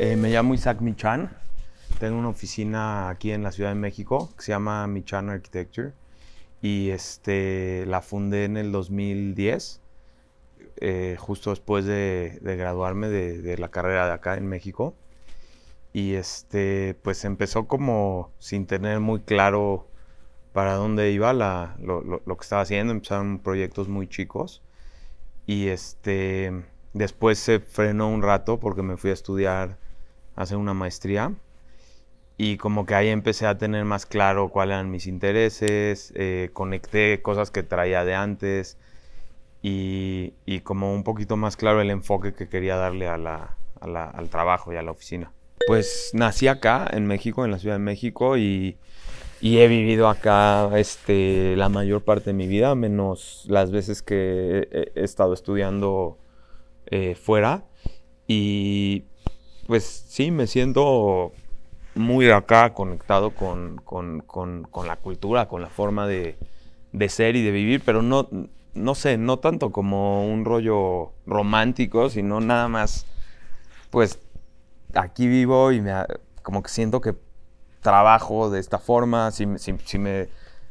Eh, me llamo Isaac Michan. Tengo una oficina aquí en la Ciudad de México que se llama Michan Architecture y este, la fundé en el 2010, eh, justo después de, graduarme de, de, la carrera de acá en México. Y este, pues empezó como sin tener muy claro para dónde iba la, lo, lo, que estaba haciendo. Empezaron proyectos muy chicos. Y este, después se frenó un rato porque me fui a estudiar hacer una maestría y como que ahí empecé a tener más claro cuáles eran mis intereses, eh, conecté cosas que traía de antes y, como un poquito más claro el enfoque que quería darle al trabajo y a la oficina. Pues nací acá, en México, en la Ciudad de México y, he vivido acá este, la mayor parte de mi vida, menos las veces que he, estado estudiando eh, fuera. Y pues sí, me siento muy acá conectado con, la cultura, con la forma de, ser y de vivir, pero no, no sé, no tanto como un rollo romántico, sino nada más, pues aquí vivo y me, como que siento que trabajo de esta forma, si, me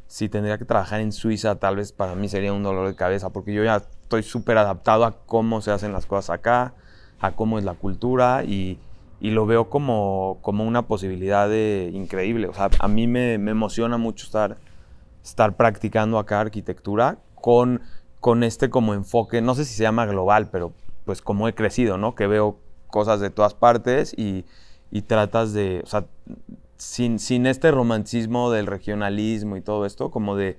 si tendría que trabajar en Suiza, tal vez para mí sería un dolor de cabeza, porque yo ya estoy súper adaptado a cómo se hacen las cosas acá, a cómo es la cultura y, y lo veo como, como una posibilidad increíble. O sea, a mí me, me emociona mucho estar, estar practicando acá arquitectura con, con este como enfoque, no sé si se llama global, pero pues como he crecido, ¿no? Que veo cosas de todas partes y, y tratas de, o sea, sin, sin este romanticismo del regionalismo y todo esto, como de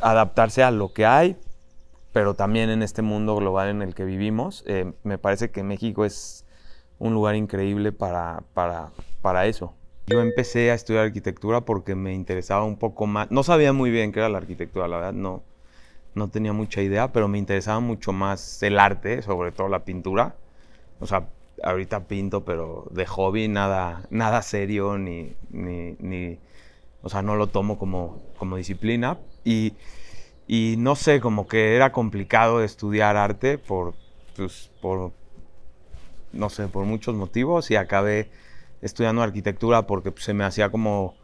adaptarse a lo que hay, pero también en este mundo global en el que vivimos, eh, me parece que México es un lugar increíble para, para, para eso. Yo empecé a estudiar arquitectura porque me interesaba un poco más. No sabía muy bien qué era la arquitectura, la verdad, no, no tenía mucha idea, pero me interesaba mucho más el arte, sobre todo la pintura. O sea, ahorita pinto, pero de hobby, nada, nada serio, ni, ni, ni o sea, no lo tomo como, como disciplina. Y, y, no sé, como que era complicado estudiar arte por, pues, por, no sé, por muchos motivos y acabé estudiando arquitectura porque pues, se me hacía como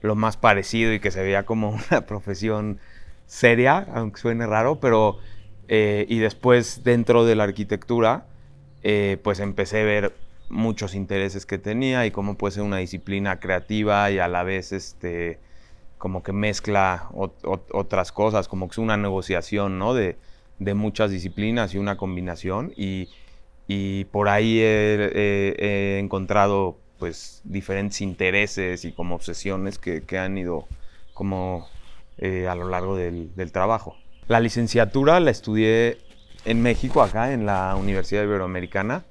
lo más parecido y que se veía como una profesión seria, aunque suene raro, pero eh, y después dentro de la arquitectura, eh, pues empecé a ver muchos intereses que tenía y cómo puede ser una disciplina creativa y a la vez este, como que mezcla otras cosas, como que es una negociación ¿no? de, de muchas disciplinas y una combinación y y por ahí he, encontrado pues diferentes intereses y como obsesiones que, que han ido como eh, a lo largo del, trabajo. La licenciatura la estudié en México, acá en la Universidad Iberoamericana.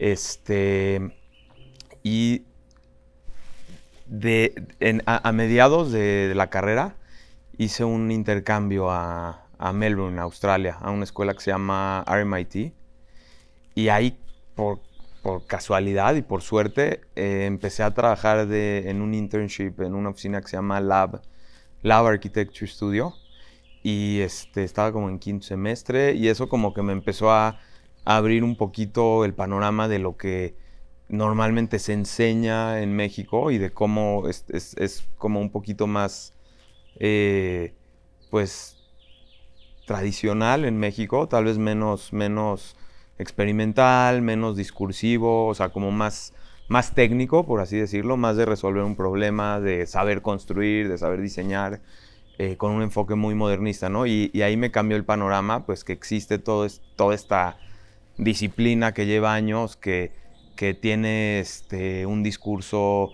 Este, y de, a, mediados de, la carrera hice un intercambio a, a Melbourne, Australia, a una escuela que se llama RMIT, y ahí, por, casualidad y por suerte, eh, empecé a trabajar en un internship en una oficina que se llama Lab, Lab Architecture Studio. Y este, estaba como en quinto semestre y eso como que me empezó a abrir un poquito el panorama de lo que normalmente se enseña en México y de cómo es, como un poquito más, eh, pues, tradicional en México, tal vez menos, menos experimental, menos discursivo, o sea, como más, más técnico, por así decirlo, más de resolver un problema, de saber construir, de saber diseñar, eh, con un enfoque muy modernista, ¿no? Y, ahí me cambió el panorama, pues que existe toda esta disciplina que lleva años, que, tiene este, un discurso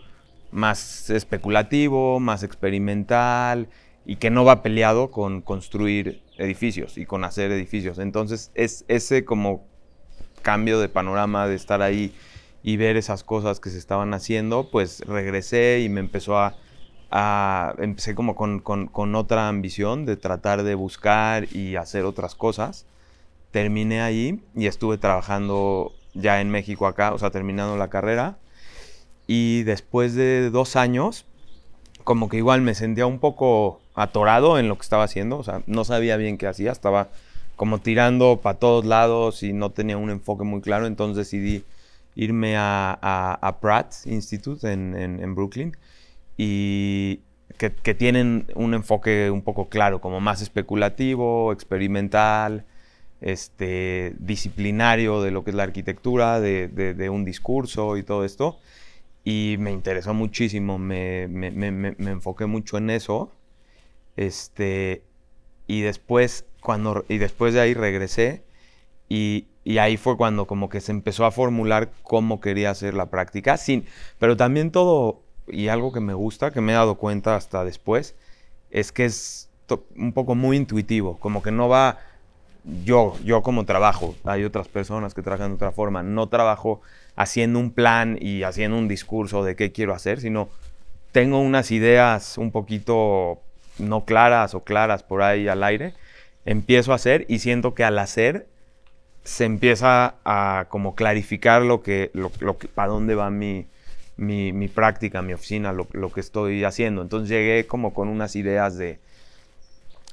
más especulativo, más experimental y que no va peleado con construir edificios y con hacer edificios. Entonces, es ese como cambio de panorama de estar ahí y ver esas cosas que se estaban haciendo, pues regresé y me empezó a... a empecé como con, con, con otra ambición de tratar de buscar y hacer otras cosas. Terminé ahí y estuve trabajando ya en México acá, o sea, terminando la carrera. Y después de dos años, como que igual me sentía un poco atorado en lo que estaba haciendo, o sea, no sabía bien qué hacía, estaba como tirando para todos lados y no tenía un enfoque muy claro, entonces decidí irme a, Pratt Institute en, Brooklyn y que, tienen un enfoque un poco claro, como más especulativo, experimental, este, disciplinario de lo que es la arquitectura, de, de un discurso y todo esto. Y me interesó muchísimo, me, me, me, me enfoqué mucho en eso. Este, y después, cuando, y después de ahí regresé y, y ahí fue cuando como que se empezó a formular cómo quería hacer la práctica, sin, pero también todo, y algo que me gusta, que me he dado cuenta hasta después, es que es un poco muy intuitivo, como que no va yo, yo como trabajo, hay otras personas que trabajan de otra forma, no trabajo haciendo un plan y haciendo un discurso de qué quiero hacer, sino tengo unas ideas un poquito no claras o claras por ahí al aire, empiezo a hacer y siento que al hacer se empieza a como clarificar lo que, lo, lo que para dónde va mi, mi, mi, práctica, mi oficina, lo, que estoy haciendo. Entonces llegué como con unas ideas de,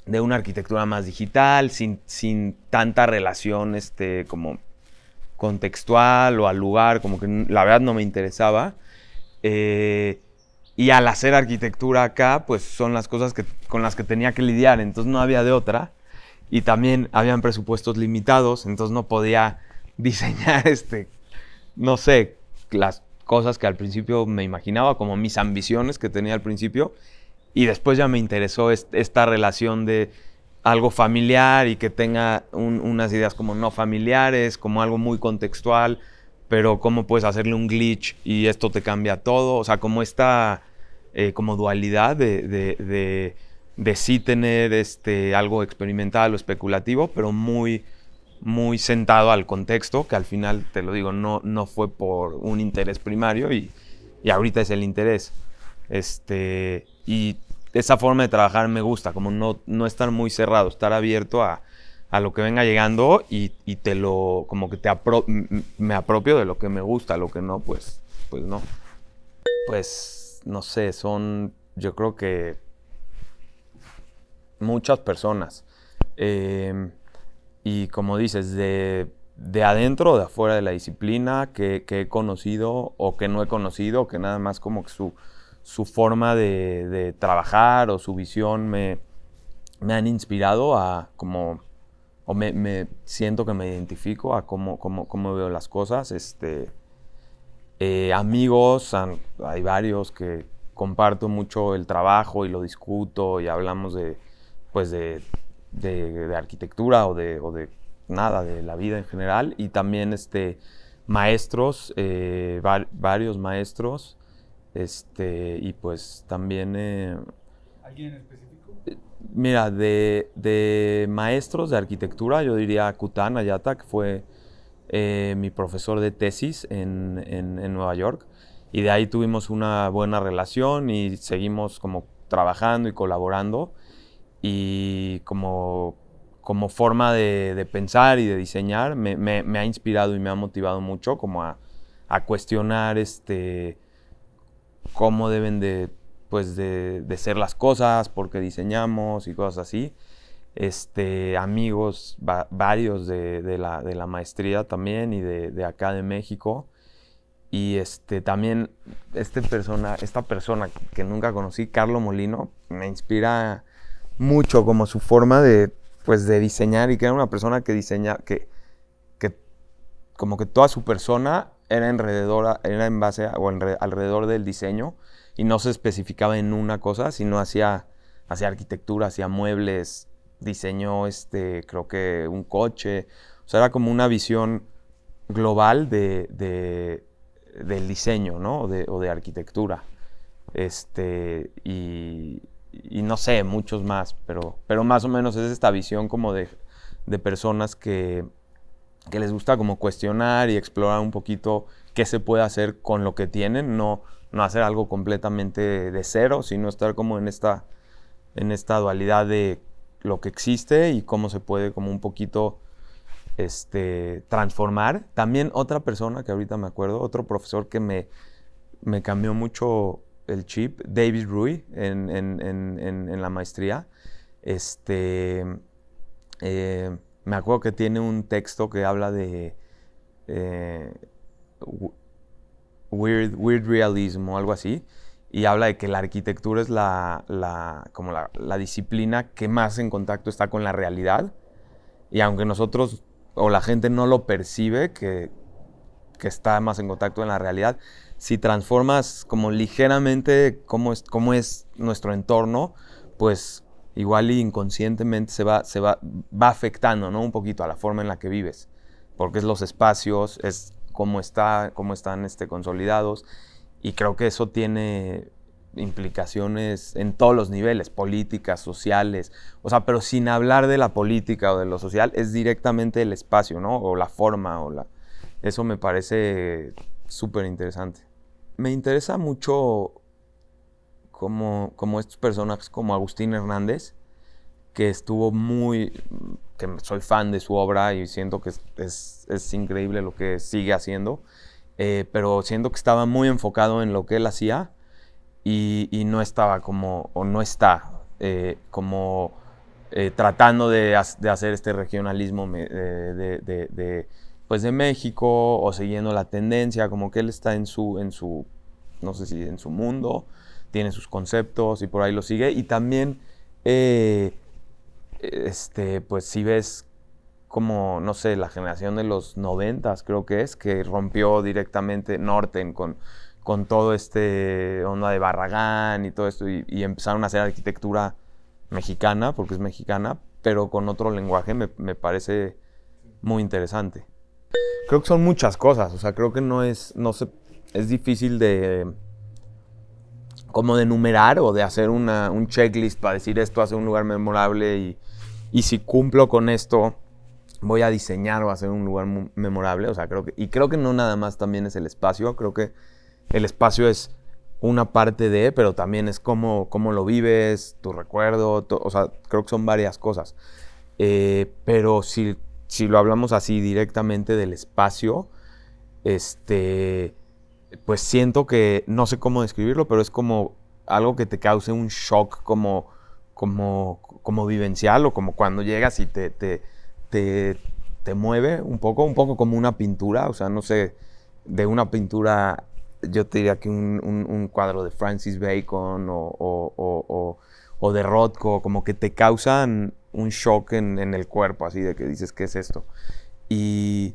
de una arquitectura más digital, sin, sin, tanta relación este, como contextual o al lugar, como que la verdad no me interesaba. Eh, y al hacer arquitectura acá, pues son las cosas que, con las que tenía que lidiar, entonces no había de otra. Y también habían presupuestos limitados, entonces no podía diseñar, este, no sé, las cosas que al principio me imaginaba, como mis ambiciones que tenía al principio. Y después ya me interesó esta relación de algo familiar y que tenga unas ideas como no familiares, como algo muy contextual, pero cómo puedes hacerle un glitch y esto te cambia todo. O sea, como esta eh, como dualidad de, de, de, sí tener este, algo experimental o especulativo, pero muy, muy sentado al contexto, que al final, te lo digo, no, no fue por un interés primario y, y ahorita es el interés. Este, y esa forma de trabajar me gusta, como no, no estar muy cerrado, estar abierto a a lo que venga llegando y, te lo, como que te me apropio de lo que me gusta, lo que no, pues, pues no. Pues, no sé, son, yo creo que muchas personas. Em, y como dices, de, de adentro o de afuera de la disciplina que, he conocido o que no he conocido, que nada más como que su, su forma de, trabajar o su visión me, me han inspirado a como o me, siento que me identifico a cómo, veo las cosas. Este, eh, amigos, hay varios que comparto mucho el trabajo y lo discuto y hablamos de, pues de, arquitectura o de, nada, de la vida en general. Y también este, maestros, eh, varios maestros. Este, y pues también... Eh, ¿Alguien específico? Mira, de, de, maestros de arquitectura, yo diría Kutan Ayata, que fue eh, mi profesor de tesis en, en, Nueva York. Y de ahí tuvimos una buena relación y seguimos como trabajando y colaborando. Y como, como forma de, de pensar y de diseñar, me, me, me, ha inspirado y me ha motivado mucho como a, a cuestionar este, cómo deben de pues, de, ser las cosas, porque diseñamos y cosas así. Este, amigos, varios de, la, de, maestría también y de, acá de México. Y este, también este persona, esta persona que nunca conocí, Carlos Molino, me inspira mucho como su forma de, pues, de diseñar y que era una persona que diseña, que, como que toda su persona era, era en base o alrededor del diseño y no se especificaba en una cosa, sino hacía, hacía arquitectura, hacía muebles, diseño, este, creo que un coche. O sea, era como una visión global de, de del diseño, ¿no? O de, o de arquitectura. Este, y, y, no sé, muchos más, pero, pero más o menos es esta visión como de, personas que, les gusta como cuestionar y explorar un poquito qué se puede hacer con lo que tienen, no, no hacer algo completamente de cero, sino estar como en esta, en esta dualidad de lo que existe y cómo se puede como un poquito este, transformar. También otra persona que ahorita me acuerdo, otro profesor que me, cambió mucho el chip, David Rui, en, la maestría. Este, eh, me acuerdo que tiene un texto que habla de eh, Weird, Weird o algo así, y habla de que la arquitectura es la, la como la, disciplina que más en contacto está con la realidad, y aunque nosotros o la gente no lo percibe, que, que está más en contacto en la realidad, si transformas como ligeramente cómo es, cómo es nuestro entorno, pues igual y inconscientemente se va, se va, va afectando ¿no? un poquito a la forma en la que vives, porque es los espacios, es cómo, está, cómo están este, consolidados. Y creo que eso tiene implicaciones en todos los niveles, políticas, sociales, o sea, pero sin hablar de la política o de lo social, es directamente el espacio, ¿no? O la forma, o la... Eso me parece súper interesante. Me interesa mucho como, como estos personajes como Agustín Hernández, que estuvo muy, que soy fan de su obra y siento que es, es, es increíble lo que sigue haciendo, eh, pero siento que estaba muy enfocado en lo que él hacía y, y no estaba como, o no está eh, como eh, tratando de, de, hacer este regionalismo de, de, pues de México o siguiendo la tendencia, como que él está en su, en su, no sé si en su mundo, tiene sus conceptos y por ahí lo sigue y también este, pues si ves como, no sé, la generación de los noventas creo que es, que rompió directamente Norten con, con todo este onda de Barragán y todo esto, y, empezaron a hacer arquitectura mexicana, porque es mexicana, pero con otro lenguaje me, parece muy interesante. Creo que son muchas cosas, o sea, creo que no es, no es difícil de como de enumerar o de hacer una, un checklist para decir esto hace un lugar memorable y, y si cumplo con esto, voy a diseñar o a hacer un lugar memorable. O sea, creo que, y creo que no nada más también es el espacio, creo que el espacio es una parte de, pero también es cómo, lo vives, tu recuerdo, o sea, creo que son varias cosas. Eh, pero si, si lo hablamos así directamente del espacio, este, pues siento que, no sé cómo describirlo, pero es como algo que te cause un shock, como, como, como vivencial o como cuando llegas y te, te, te, te mueve un poco, un poco como una pintura, o sea, no sé, de una pintura yo te diría que un, un, cuadro de Francis Bacon o, o, o, o, de Rothko, como que te causan un shock en, el cuerpo, así de que dices, ¿qué es esto? Y,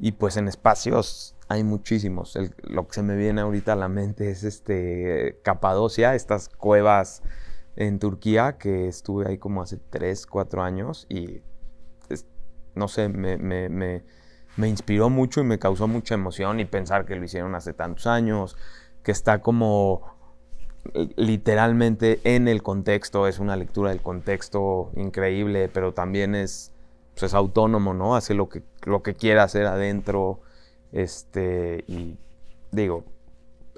y pues en espacios hay muchísimos. lo que se me viene ahorita a la mente es este Capadocia, estas cuevas en Turquía, que estuve ahí como hace 3, 4 años y no sé, me, inspiró mucho y me causó mucha emoción y pensar que lo hicieron hace tantos años, que está como eh, literalmente en el contexto, es una lectura del contexto increíble, pero también pues, es, autónomo, ¿no? Hace lo que, lo que quiera hacer adentro, este, y digo,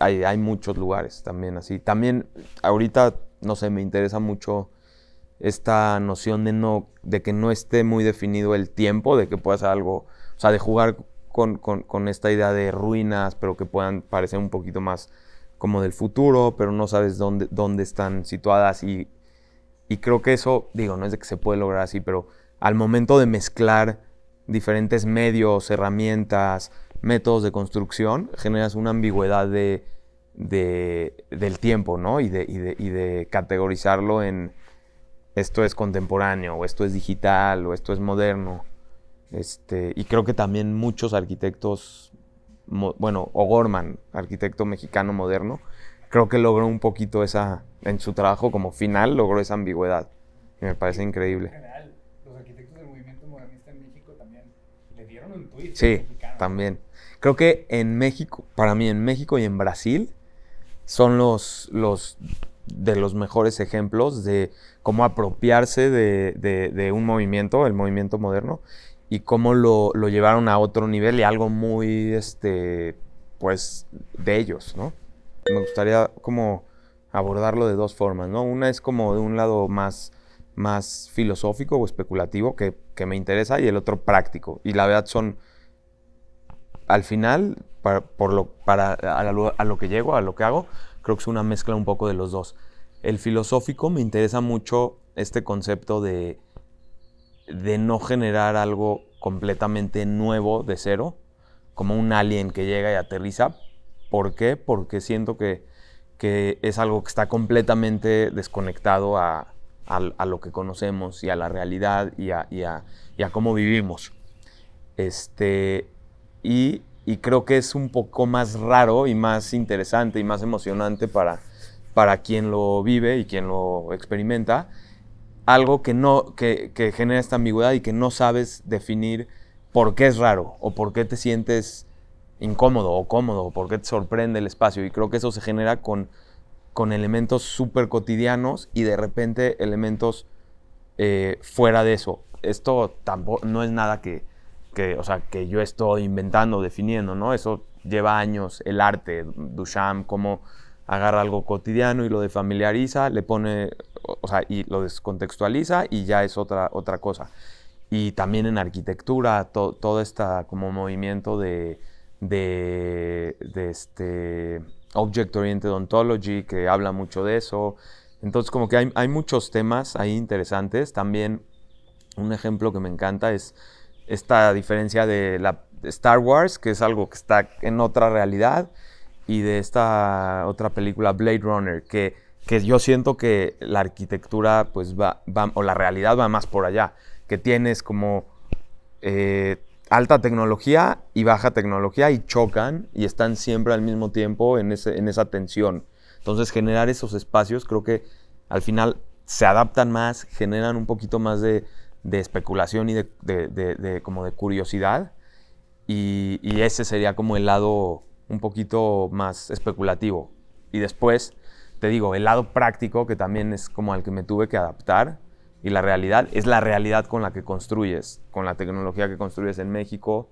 hay, hay muchos lugares también así. También ahorita no sé, me interesa mucho esta noción de, no, de que no esté muy definido el tiempo, de que puedas hacer algo, o sea, de jugar con, esta idea de ruinas, pero que puedan parecer un poquito más como del futuro, pero no sabes dónde, dónde están situadas y, y creo que eso, digo, no es de que se puede lograr así, pero al momento de mezclar diferentes medios, herramientas, métodos de construcción, generas una ambigüedad de de, del tiempo, ¿no? Y de, y, de, y de, categorizarlo en esto es contemporáneo, o esto es digital, o esto es moderno. Este, y creo que también muchos arquitectos, bueno, bueno, O'Gorman, arquitecto mexicano moderno, creo que logró un poquito esa, en su trabajo como final, logró esa ambigüedad. Y me parece increíble. En general, los arquitectos del movimiento modernista en México también le dieron un Sí, también. Creo que en México, para mí en México y en Brasil, son los, los de los mejores ejemplos de cómo apropiarse de, un movimiento, el movimiento moderno, y cómo lo, llevaron a otro nivel y algo muy, este, pues, de ellos, ¿no? Me gustaría como abordarlo de dos formas, ¿no? Una es como de un lado más, más filosófico o especulativo que, que me interesa y el otro práctico. Y la verdad son, al final, por lo, para a, lo que llego, a lo que hago, creo que es una mezcla un poco de los dos. El filosófico me interesa mucho este concepto de, de no generar algo completamente nuevo de cero, como un alien que llega y aterriza. ¿Por qué? Porque siento que, que es algo que está completamente desconectado a, a, lo que conocemos y a la realidad y a, y a, y a cómo vivimos. Este, y y creo que es un poco más raro y más interesante y más emocionante para, para quien lo vive y quien lo experimenta. Algo que, no, que, que genera esta ambigüedad y que no sabes definir por qué es raro o por qué te sientes incómodo o cómodo o por qué te sorprende el espacio. Y creo que eso se genera con, con elementos súper cotidianos y de repente elementos eh, fuera de eso. Esto tampoco no es nada que, que, o sea, que yo estoy inventando, definiendo, ¿no? Eso lleva años, el arte, Duchamp, cómo agarra algo cotidiano y lo desfamiliariza, le pone, o sea, y lo descontextualiza y ya es otra, otra cosa. Y también en arquitectura, todo este como movimiento de, de, de este object-oriented ontology que habla mucho de eso. Entonces, como que hay, hay, muchos temas ahí interesantes. También un ejemplo que me encanta es esta diferencia de la Star Wars, que es algo que está en otra realidad, y de esta otra película Blade Runner, que, que yo siento que la arquitectura pues va, va, o la realidad va más por allá, que tienes como eh, alta tecnología y baja tecnología y chocan y están siempre al mismo tiempo en esa tensión. Entonces generar esos espacios creo que al final se adaptan más, generan un poquito más de, de especulación y de, como de curiosidad. Y, ese sería como el lado un poquito más especulativo. Y después, te digo, el lado práctico, que también es como al que me tuve que adaptar, y la realidad, es la realidad con la que construyes, con la tecnología que construyes en México,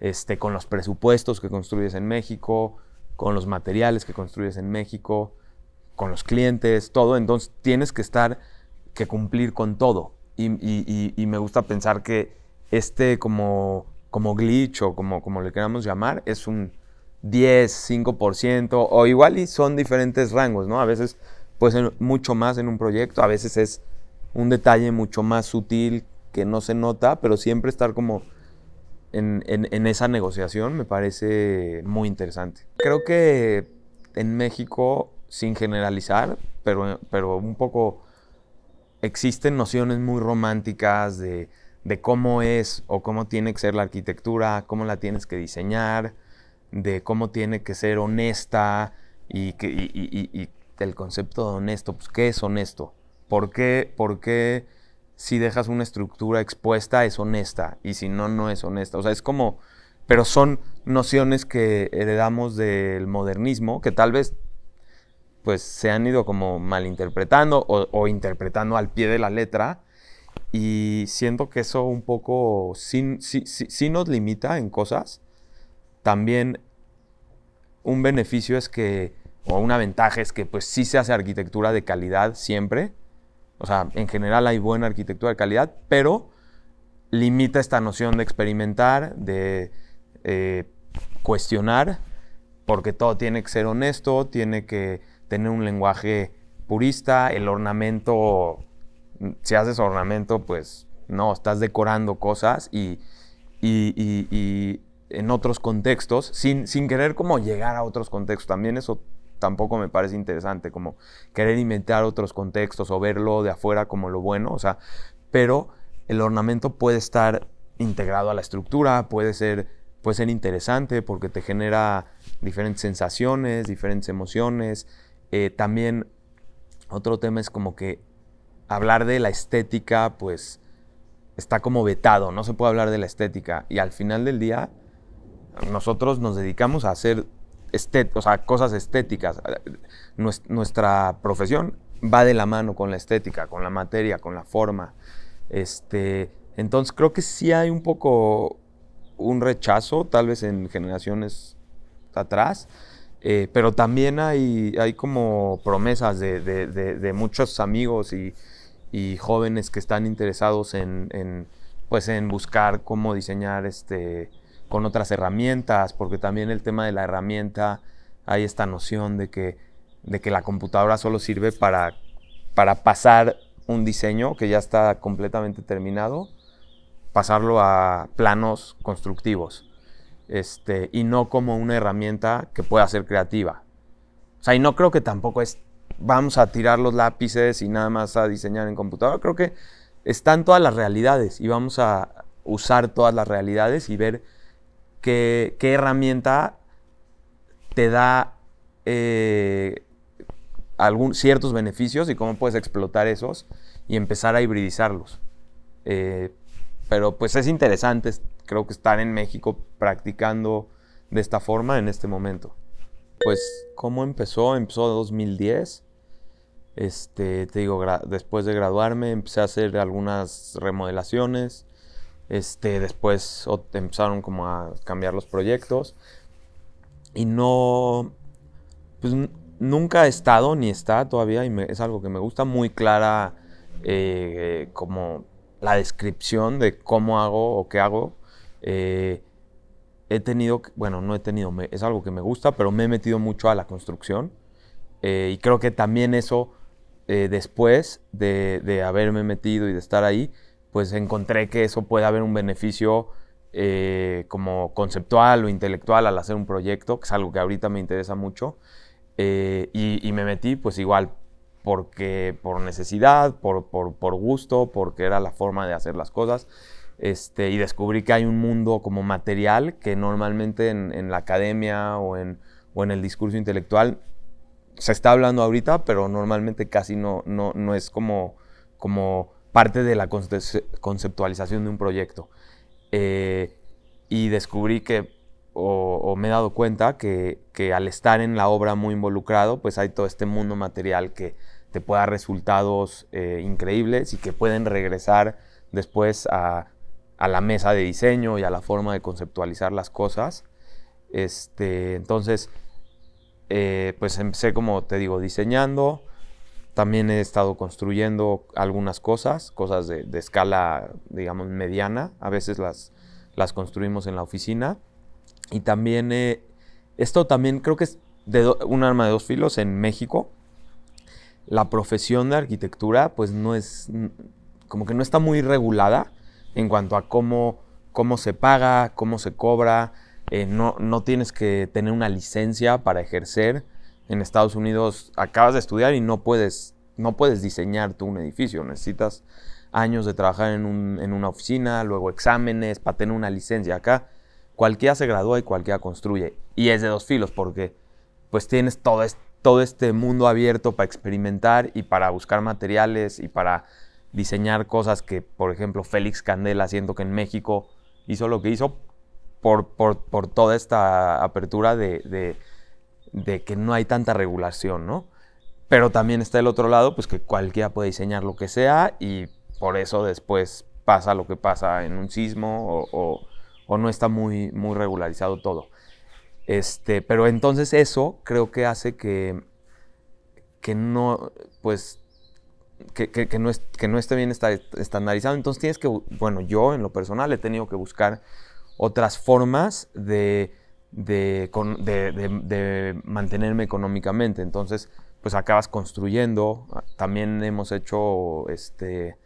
este, con los presupuestos que construyes en México, con los materiales que construyes en México, con los clientes, todo. Entonces tienes que estar, que cumplir con todo y, me gusta pensar que este como, como glitch o como, como le queramos llamar es un 10, 5% o igual y son diferentes rangos, ¿no? A veces puede ser mucho más en un proyecto, a veces es un detalle mucho más sutil que no se nota, pero siempre estar como en, esa negociación me parece muy interesante. Creo que en México, sin generalizar, pero, pero un poco existen nociones muy románticas de, cómo es o cómo tiene que ser la arquitectura, cómo la tienes que diseñar, de cómo tiene que ser honesta y, que, el concepto de honesto, pues ¿qué es honesto? ¿Por qué, ¿Por qué si dejas una estructura expuesta es honesta y si no, no es honesta? O sea, es como, pero son nociones que heredamos del modernismo, que tal vez pues se han ido como malinterpretando o, interpretando al pie de la letra. Y siento que eso un poco sí, nos limita en cosas. También un beneficio es que, o una ventaja es que pues sí se hace arquitectura de calidad siempre. O sea, en general hay buena arquitectura de calidad, pero limita esta noción de experimentar, de eh, cuestionar, porque todo tiene que ser honesto, tiene que tener un lenguaje purista, el ornamento, si haces ornamento, pues no, estás decorando cosas y, en otros contextos, sin, querer como llegar a otros contextos, también eso tampoco me parece interesante, como querer inventar otros contextos o verlo de afuera como lo bueno, o sea, pero el ornamento puede estar integrado a la estructura, puede ser, puede ser interesante porque te genera diferentes sensaciones, diferentes emociones, eh, también otro tema es como que hablar de la estética, pues está como vetado, no se puede hablar de la estética. Y al final del día, nosotros nos dedicamos a hacer cosas estéticas. nuestra profesión va de la mano con la estética, con la materia, con la forma. Este, entonces creo que sí hay un poco un rechazo, tal vez en generaciones atrás, eh, pero también hay, como promesas de, de, muchos amigos y, jóvenes que están interesados en, pues, buscar cómo diseñar este, con otras herramientas, porque también el tema de la herramienta, hay esta noción de que, la computadora solo sirve para, para pasar un diseño que ya está completamente terminado, pasarlo a planos constructivos. Este, y no como una herramienta que pueda ser creativa. O sea, y no creo que tampoco es vamos a tirar los lápices y nada más a diseñar en computadora. Creo que están todas las realidades y vamos a usar todas las realidades y ver qué, herramienta te da eh, algún, ciertos beneficios y cómo puedes explotar esos y empezar a hibridizarlos. Eh, pero pues es interesante creo que están en México practicando de esta forma en este momento. Pues, ¿cómo empezó? Empezó en 2010. Este, te digo, después de graduarme empecé a hacer algunas remodelaciones. Este, después empezaron como a cambiar los proyectos. Y no, pues nunca he estado ni está todavía y es algo que me gusta muy clara eh, como la descripción de cómo hago o qué hago eh, he tenido, bueno, no he tenido, es algo que me gusta, pero me he metido mucho a la construcción. Eh, y creo que también eso, eh, después de, de, haberme metido y de estar ahí, pues encontré que eso puede haber un beneficio como conceptual o intelectual al hacer un proyecto, que es algo que ahorita me interesa mucho. Y, y, me metí, pues igual, porque por necesidad, por, por, por gusto, porque era la forma de hacer las cosas. Este, y descubrí que hay un mundo como material que normalmente en, la academia o en, o en el discurso intelectual se está hablando ahorita, pero normalmente casi no, no, es como, como parte de la conceptualización de un proyecto. Eh, y descubrí que, o, me he dado cuenta, que, al estar en la obra muy involucrado, pues hay todo este mundo material que te puede dar resultados eh, increíbles y que pueden regresar después a a la mesa de diseño y a la forma de conceptualizar las cosas. Este, entonces, eh, pues empecé, como te digo, diseñando. También he estado construyendo algunas cosas, cosas de, escala, digamos, mediana. A veces las, las construimos en la oficina. Y también, eh, esto también creo que es de un arma de dos filos en México. La profesión de arquitectura, pues no es, como que no está muy regulada en cuanto a cómo, cómo se paga, cómo se cobra. Eh, no, no tienes que tener una licencia para ejercer. En Estados Unidos acabas de estudiar y no puedes, no puedes diseñar tú un edificio. Necesitas años de trabajar en, una oficina, luego exámenes para tener una licencia. Acá cualquiera se gradúa y cualquiera construye. Y es de dos filos porque pues tienes todo todo este mundo abierto para experimentar y para buscar materiales y para diseñar cosas que, por ejemplo, Félix Candela, siento que en México hizo lo que hizo por, por, por toda esta apertura de, de, de, que no hay tanta regulación, ¿no? Pero también está el otro lado, pues que cualquiera puede diseñar lo que sea y por eso después pasa lo que pasa en un sismo o, o, o no está muy, muy regularizado todo. Este, pero entonces eso creo que hace que, que no, pues que, no es, que no esté bien estandarizado. Entonces tienes que, bueno, yo en lo personal he tenido que buscar otras formas de, de, mantenerme económicamente. Entonces, pues acabas construyendo. También hemos hecho este,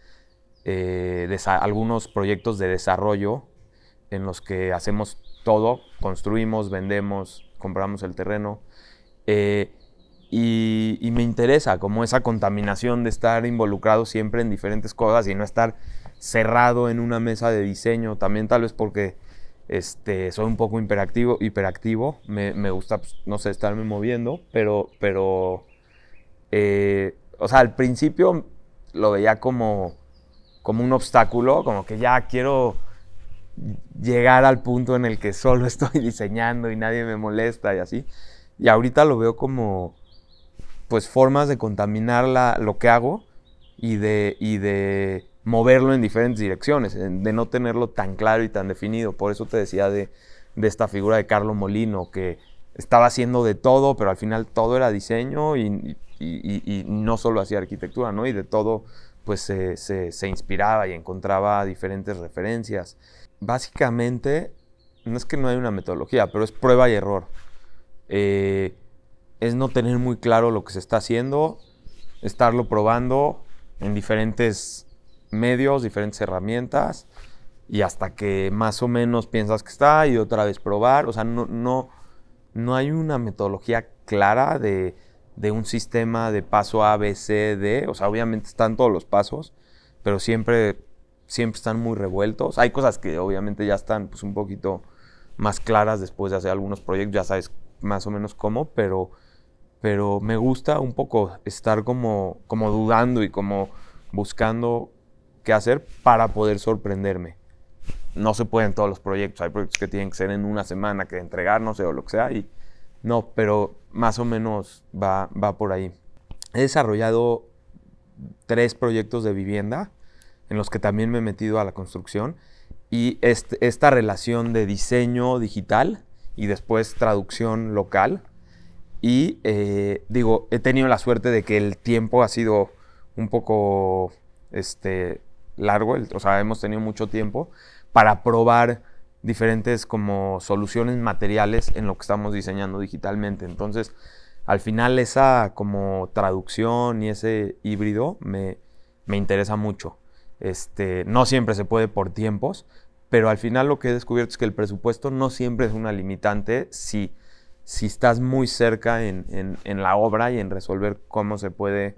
eh, algunos proyectos de desarrollo en los que hacemos todo, construimos, vendemos, compramos el terreno. Eh, y, me interesa como esa contaminación de estar involucrado siempre en diferentes cosas y no estar cerrado en una mesa de diseño. También tal vez porque este, soy un poco hiperactivo, hiperactivo. Me, gusta, pues, no sé, estarme moviendo, pero, pero eh, o sea, al principio lo veía como, como un obstáculo, como que ya quiero llegar al punto en el que solo estoy diseñando y nadie me molesta y así. Y ahorita lo veo como pues formas de contaminar lo que hago y de, y de moverlo en diferentes direcciones, de no tenerlo tan claro y tan definido. Por eso te decía de, esta figura de Carlos Molino, que estaba haciendo de todo, pero al final todo era diseño y, no solo hacía arquitectura, ¿no? Y de todo pues se, inspiraba y encontraba diferentes referencias. Básicamente, no es que no hay una metodología, pero es prueba y error. Eh, es no tener muy claro lo que se está haciendo, estarlo probando en diferentes medios, diferentes herramientas, y hasta que más o menos piensas que está y otra vez probar. O sea, no, no, no hay una metodología clara de, de un sistema de paso A, B, C, D. O sea, obviamente están todos los pasos, pero siempre, siempre están muy revueltos. Hay cosas que obviamente ya están pues, un poquito más claras después de hacer algunos proyectos, ya sabes más o menos cómo, pero pero me gusta un poco estar como, como dudando y como buscando qué hacer para poder sorprenderme. No se pueden todos los proyectos, hay proyectos que tienen que ser en una semana, que entregar, no sé, o lo que sea, y no, pero más o menos va, por ahí. He desarrollado tres proyectos de vivienda en los que también me he metido a la construcción y esta relación de diseño digital y después traducción local y eh, digo, he tenido la suerte de que el tiempo ha sido un poco este, largo, o sea, hemos tenido mucho tiempo para probar diferentes como soluciones materiales en lo que estamos diseñando digitalmente. Entonces, al final esa como traducción y ese híbrido me, me interesa mucho. Este, no siempre se puede por tiempos, pero al final lo que he descubierto es que el presupuesto no siempre es una limitante si si estás muy cerca en, la obra y en resolver cómo se puede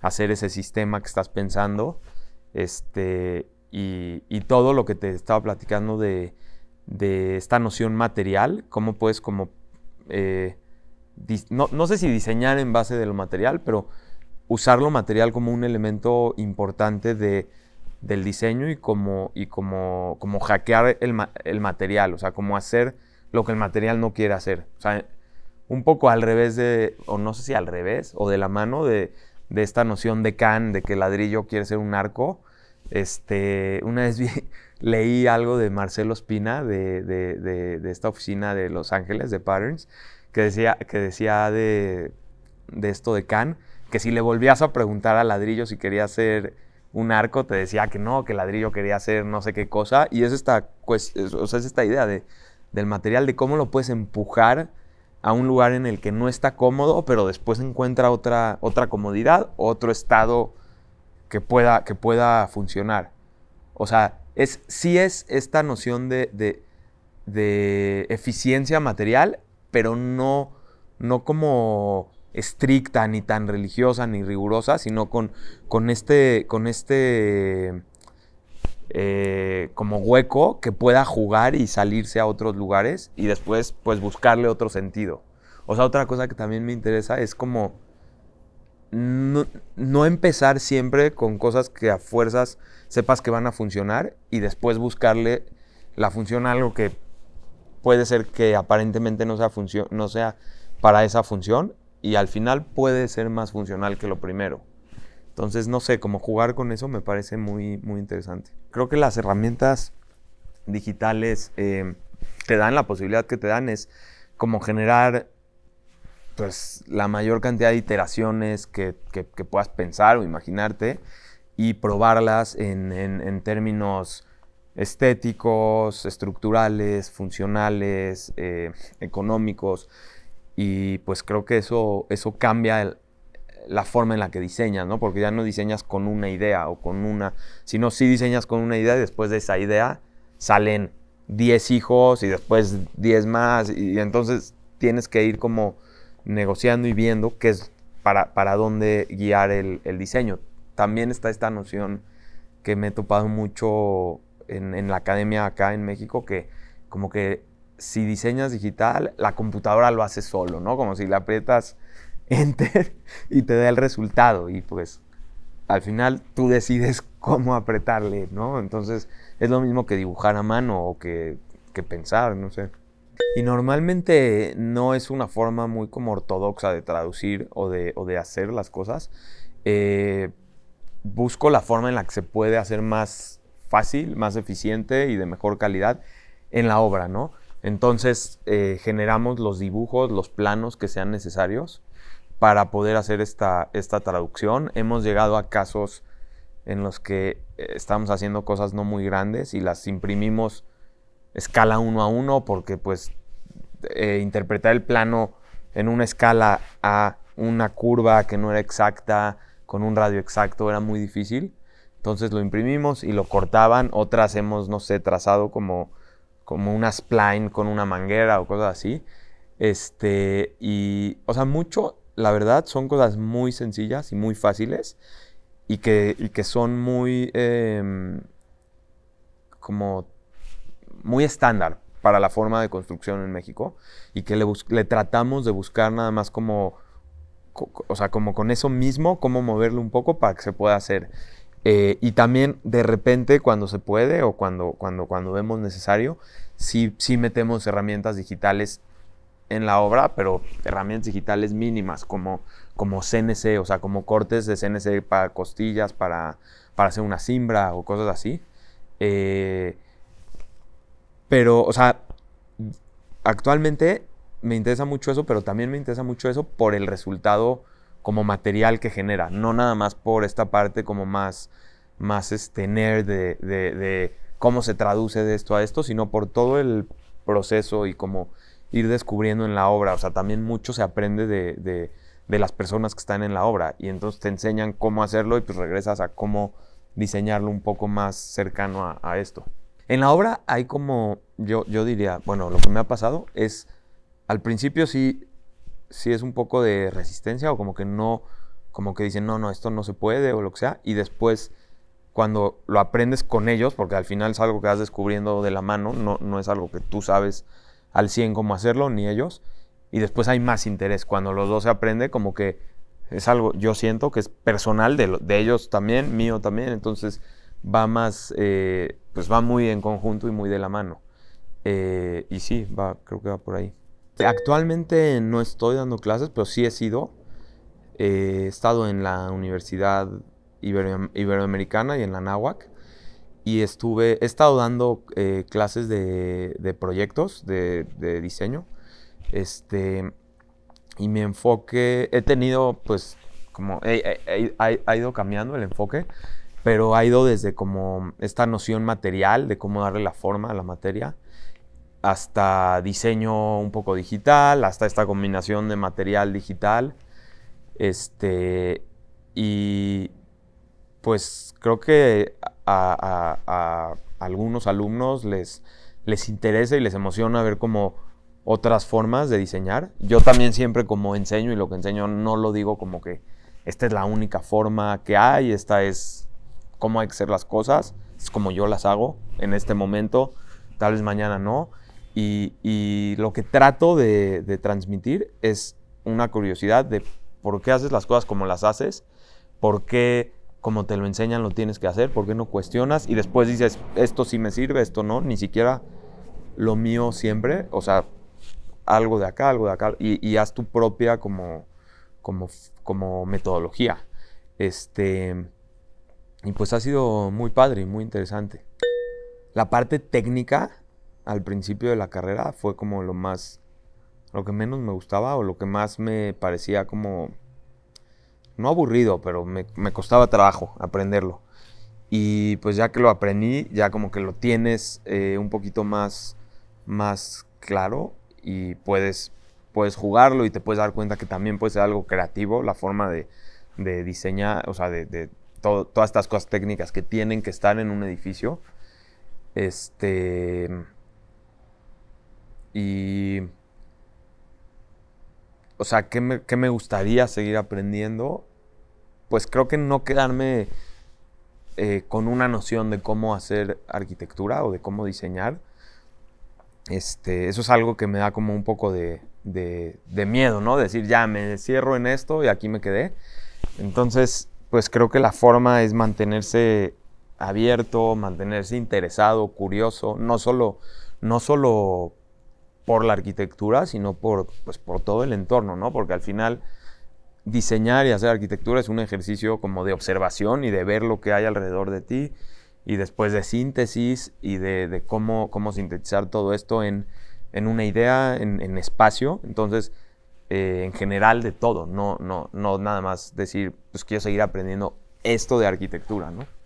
hacer ese sistema que estás pensando. Este, y, todo lo que te estaba platicando de, esta noción material, cómo puedes como... Eh, no, sé si diseñar en base de lo material, pero usar lo material como un elemento importante del diseño y como, y como, hackear el, el material, o sea, como hacer lo que el material no quiere hacer. O sea, un poco al revés de, o no sé si al revés, o de la mano de, de esta noción de Can, de que el ladrillo quiere ser un arco. Este, una vez leí algo de Marcelo Espina, de, de, de, esta oficina de Los Ángeles, de Patterns, que decía, que decía de, esto de Can, que si le volvías a preguntar al ladrillo si quería hacer un arco, te decía que no, que ladrillo quería hacer no sé qué cosa. Y es esta, pues, o sea, es esta idea de del material, de cómo lo puedes empujar a un lugar en el que no está cómodo, pero después encuentra otra, otra comodidad, otro estado que pueda, que pueda funcionar. O sea, es, sí es esta noción de, de, eficiencia material, pero no, no como estricta, ni tan religiosa, ni rigurosa, sino con, con, este, con este eh, como hueco que pueda jugar y salirse a otros lugares y después pues buscarle otro sentido. O sea, otra cosa que también me interesa es como no, empezar siempre con cosas que a fuerzas sepas que van a funcionar y después buscarle la función a algo que puede ser que aparentemente no sea, no sea para esa función y al final puede ser más funcional que lo primero. Entonces, no sé, como jugar con eso me parece muy, muy interesante. Creo que las herramientas digitales eh, te dan la posibilidad que te dan es como generar pues la mayor cantidad de iteraciones que, puedas pensar o imaginarte y probarlas en, términos estéticos, estructurales, funcionales, eh, económicos. Y pues creo que eso, eso cambia el, la forma en la que diseñas, ¿no? Porque ya no diseñas con una idea o con una, sino sí diseñas con una idea y después de esa idea salen 10 hijos y después 10 más y entonces tienes que ir como negociando y viendo qué es para, para dónde guiar el, diseño. También está esta noción que me he topado mucho en, en, la academia acá en México, que como que si diseñas digital, la computadora lo hace solo, ¿no? Como si le aprietas enter y te da el resultado. Y pues al final tú decides cómo apretarle, ¿no? Entonces es lo mismo que dibujar a mano o que, que pensar, no sé. Y normalmente no es una forma muy como ortodoxa de traducir o de, o de hacer las cosas. Eh, busco la forma en la que se puede hacer más fácil, más eficiente y de mejor calidad en la obra, ¿no? Entonces eh, generamos los dibujos, los planos que sean necesarios para poder hacer esta, esta traducción. Hemos llegado a casos en los que eh, estamos haciendo cosas no muy grandes y las imprimimos escala uno a uno porque pues eh, interpretar el plano en una escala a una curva que no era exacta, con un radio exacto, era muy difícil. Entonces lo imprimimos y lo cortaban. Otras hemos, no sé, trazado como, como una spline con una manguera o cosas así. Este, y, o sea, mucho la verdad son cosas muy sencillas y muy fáciles y que, que son muy em, como muy estándar para la forma de construcción en México y que le, tratamos de buscar nada más como o sea, como con eso mismo, cómo moverlo un poco para que se pueda hacer. Eh, y también de repente cuando se puede o cuando, cuando, cuando vemos necesario, sí, sí metemos herramientas digitales en la obra, pero herramientas digitales mínimas como, como CNC, o sea, como cortes de CNC para costillas, para, para hacer una simbra o cosas así. Eh, pero, o sea, actualmente me interesa mucho eso, pero también me interesa mucho eso por el resultado como material que genera, no nada más por esta parte como más, más este de, de cómo se traduce de esto a esto, sino por todo el proceso y como ir descubriendo en la obra. O sea, también mucho se aprende de, las personas que están en la obra y entonces te enseñan cómo hacerlo y pues regresas a cómo diseñarlo un poco más cercano a, esto. En la obra hay como, yo, yo diría, bueno, lo que me ha pasado es, al principio sí, sí es un poco de resistencia o como que no, como que dicen, no, no, esto no se puede o lo que sea, y después cuando lo aprendes con ellos, porque al final es algo que vas descubriendo de la mano, no, no es algo que tú sabes al 100 cómo hacerlo, ni ellos. Y después hay más interés. Cuando los dos se aprende, como que es algo, yo siento que es personal de, de ellos también, mío también. Entonces va más, eh, pues va muy en conjunto y muy de la mano. Eh, y sí, va, creo que va por ahí. Actualmente no estoy dando clases, pero sí he sido. Eh, he estado en la Universidad Iberoamericana y en la NAWAC y estuve, he estado dando eh, clases de, proyectos, de, diseño. Este, y mi enfoque, he tenido, pues, como, ha ido cambiando el enfoque, pero ha ido desde como esta noción material de cómo darle la forma a la materia, hasta diseño un poco digital, hasta esta combinación de material digital. Este, y pues creo que a, algunos alumnos les, les interesa y les emociona ver como otras formas de diseñar. Yo también siempre como enseño y lo que enseño no lo digo como que esta es la única forma que hay, esta es cómo hay que hacer las cosas, es como yo las hago en este momento, tal vez mañana no. Y, lo que trato de, de, transmitir es una curiosidad de por qué haces las cosas como las haces, por qué como te lo enseñan lo tienes que hacer, porque no cuestionas y después dices, esto sí me sirve, esto no, ni siquiera lo mío siempre, o sea, algo de acá, algo de acá, y, y haz tu propia como, como, como metodología. Este, y pues ha sido muy padre y muy interesante. La parte técnica al principio de la carrera fue como lo más, lo que menos me gustaba o lo que más me parecía como no aburrido, pero me, costaba trabajo aprenderlo. Y pues ya que lo aprendí, ya como que lo tienes eh, un poquito más, más claro y puedes, puedes jugarlo y te puedes dar cuenta que también puede ser algo creativo la forma de, diseñar, o sea, de, todas estas cosas técnicas que tienen que estar en un edificio. Este. Y. O sea, ¿qué me, qué me gustaría seguir aprendiendo? pues creo que no quedarme eh, con una noción de cómo hacer arquitectura o de cómo diseñar. Este, eso es algo que me da como un poco de, miedo, ¿no? Decir, ya me cierro en esto y aquí me quedé. Entonces, pues creo que la forma es mantenerse abierto, mantenerse interesado, curioso, no solo, no solo por la arquitectura, sino por, pues, por todo el entorno, ¿no? Porque al final diseñar y hacer arquitectura es un ejercicio como de observación y de ver lo que hay alrededor de ti y después de síntesis y de, cómo, cómo sintetizar todo esto en, una idea, en, espacio. Entonces, eh, en general de todo, no, no, no nada más decir, pues quiero seguir aprendiendo esto de arquitectura, ¿no?